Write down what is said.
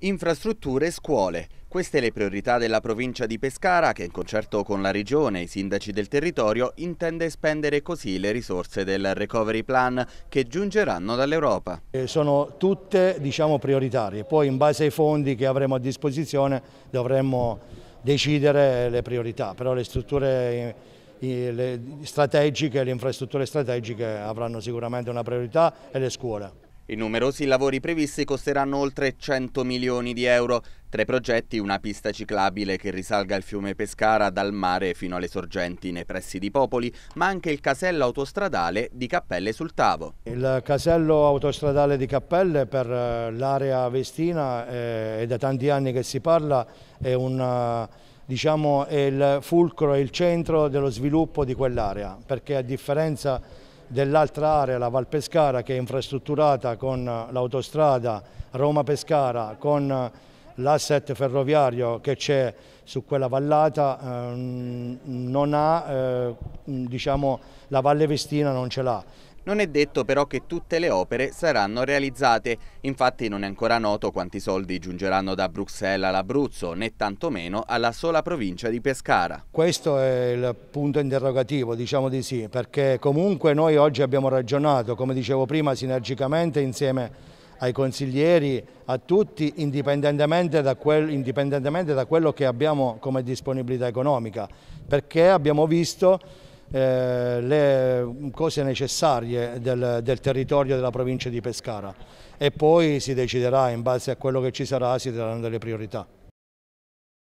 Infrastrutture e scuole. Queste le priorità della provincia di Pescara che in concerto con la regione e i sindaci del territorio intende spendere così le risorse del recovery plan che giungeranno dall'Europa. Eh, sono tutte diciamo, prioritarie, poi in base ai fondi che avremo a disposizione dovremmo decidere le priorità, però le strutture le strategiche, le infrastrutture strategiche avranno sicuramente una priorità e le scuole. I numerosi lavori previsti costeranno oltre 100 milioni di euro. Tra i progetti una pista ciclabile che risalga il fiume Pescara dal mare fino alle sorgenti nei pressi di Popoli, ma anche il casello autostradale di Cappelle sul Tavo. Il casello autostradale di Cappelle per eh, l'area vestina eh, è da tanti anni che si parla, è un eh, diciamo, è il fulcro, è il centro dello sviluppo di quell'area, perché a differenza dell'altra area, la Val Pescara, che è infrastrutturata con l'autostrada Roma-Pescara, con l'asset ferroviario che c'è su quella vallata ehm, non ha, eh, diciamo, la Valle Vestina non ce l'ha non è detto però che tutte le opere saranno realizzate, infatti non è ancora noto quanti soldi giungeranno da Bruxelles all'Abruzzo, né tantomeno alla sola provincia di Pescara. Questo è il punto interrogativo, diciamo di sì, perché comunque noi oggi abbiamo ragionato, come dicevo prima, sinergicamente insieme ai consiglieri, a tutti, indipendentemente da, quel, indipendentemente da quello che abbiamo come disponibilità economica, perché abbiamo visto eh, le cose necessarie del, del, territorio della provincia di Pescara e poi si deciderà in base a quello che ci sarà, si daranno delle priorità.